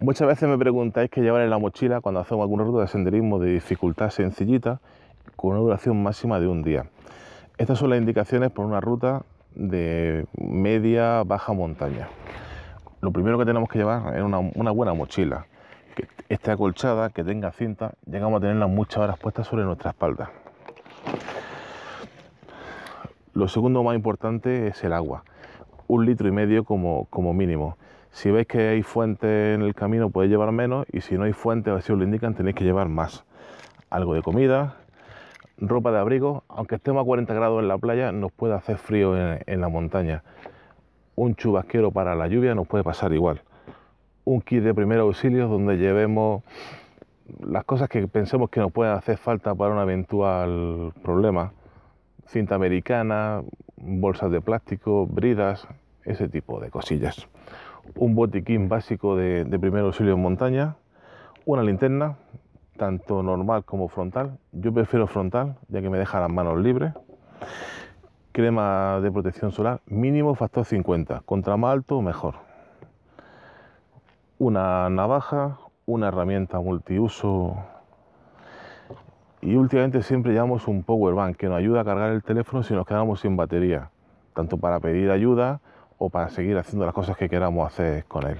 Muchas veces me preguntáis qué llevar en la mochila cuando hacemos alguna ruta de senderismo de dificultad sencillita con una duración máxima de un día. Estas son las indicaciones por una ruta de media, baja montaña. Lo primero que tenemos que llevar es una, buena mochila, que esté acolchada, que tenga cinta, llegamos a tenerla muchas horas puestas sobre nuestra espalda. Lo segundo más importante es el agua, un litro y medio como mínimo si veis que hay fuente en el camino podéis llevar menos y si no hay fuente, así os lo indican, tenéis que llevar más. Algo de comida, ropa de abrigo, aunque estemos a 40 grados en la playa, nos puede hacer frío en, en la montaña. Un chubasquero para la lluvia nos puede pasar igual. Un kit de primeros auxilios donde llevemos las cosas que pensemos que nos pueden hacer falta para un eventual problema. Cinta americana, bolsas de plástico, bridas, ese tipo de cosillas un botiquín básico de, de primer auxilio en montaña, una linterna, tanto normal como frontal. Yo prefiero frontal, ya que me deja las manos libres. Crema de protección solar, mínimo factor 50. Contra más alto, mejor. Una navaja, una herramienta multiuso. Y últimamente siempre llevamos un power bank que nos ayuda a cargar el teléfono si nos quedamos sin batería, tanto para pedir ayuda o para seguir haciendo las cosas que queramos hacer con él.